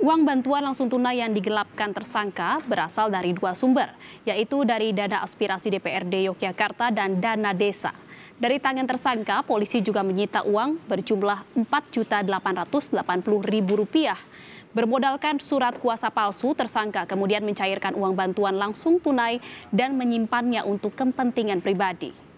Uang bantuan langsung tunai yang digelapkan tersangka berasal dari dua sumber, yaitu dari dana aspirasi DPRD Yogyakarta dan dana desa. Dari tangan tersangka, polisi juga menyita uang berjumlah Rp4.880.000. Bermodalkan surat kuasa palsu, tersangka kemudian mencairkan uang bantuan langsung tunai dan menyimpannya untuk kepentingan pribadi.